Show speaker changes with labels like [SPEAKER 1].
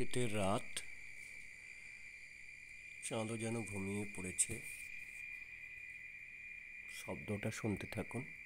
[SPEAKER 1] শীতের রাত চাঁদও যেন ঘুমিয়ে পড়েছে শব্দটা শুনতে থাকুন